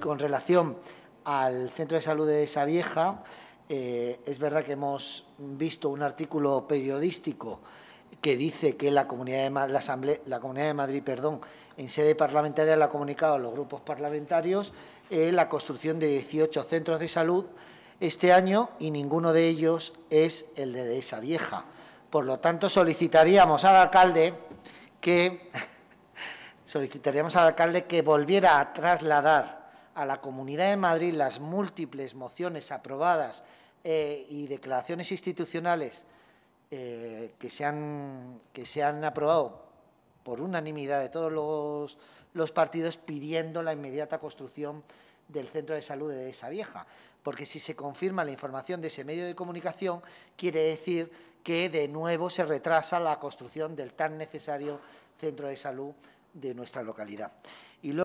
con relación al Centro de Salud de esa vieja, eh, es verdad que hemos visto un artículo periodístico que dice que la Comunidad de, la Asamblea, la Comunidad de Madrid perdón, en sede parlamentaria le ha comunicado a los grupos parlamentarios eh, la construcción de 18 centros de salud este año y ninguno de ellos es el de esa vieja. Por lo tanto, solicitaríamos al alcalde que solicitaríamos al alcalde que volviera a trasladar a la Comunidad de Madrid las múltiples mociones aprobadas eh, y declaraciones institucionales eh, que, se han, que se han aprobado por unanimidad de todos los, los partidos pidiendo la inmediata construcción del centro de salud de esa vieja. Porque si se confirma la información de ese medio de comunicación, quiere decir que de nuevo se retrasa la construcción del tan necesario centro de salud de nuestra localidad. Y luego